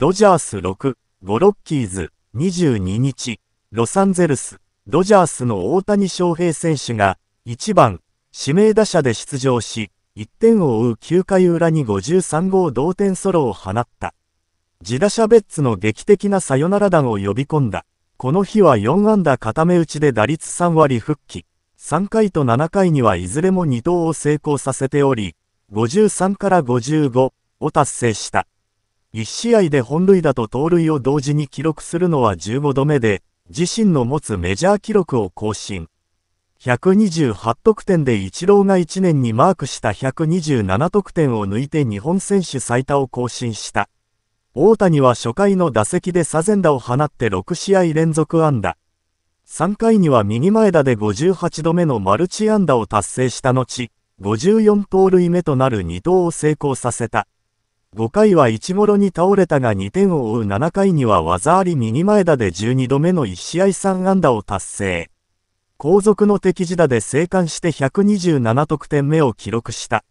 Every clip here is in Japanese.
ドジャース6、5ロッキーズ、22日、ロサンゼルス、ドジャースの大谷翔平選手が、1番、指名打者で出場し、1点を追う9回裏に53号同点ソロを放った。自打者ベッツの劇的なサヨナラ弾を呼び込んだ。この日は4安打固め打ちで打率3割復帰。3回と7回にはいずれも2投を成功させており、53から55を達成した。1試合で本塁打と盗塁を同時に記録するのは15度目で、自身の持つメジャー記録を更新。128得点でイチローが1年にマークした127得点を抜いて日本選手最多を更新した。大谷は初回の打席でサゼンダを放って6試合連続安打。3回には右前田で58度目のマルチ安打を達成した後、54盗塁目となる2投を成功させた。5回は一頃ろに倒れたが2点を追う7回には技あり右前田で12度目の1試合3安打を達成。後続の敵地打で生還して127得点目を記録した。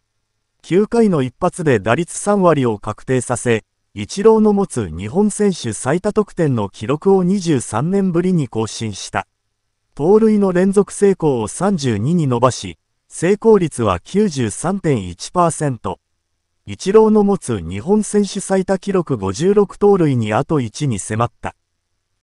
9回の一発で打率3割を確定させ、イチローの持つ日本選手最多得点の記録を23年ぶりに更新した。盗塁の連続成功を32に伸ばし、成功率は93.1%。イチローの持つ日本選手最多記録56盗塁にあと1に迫った。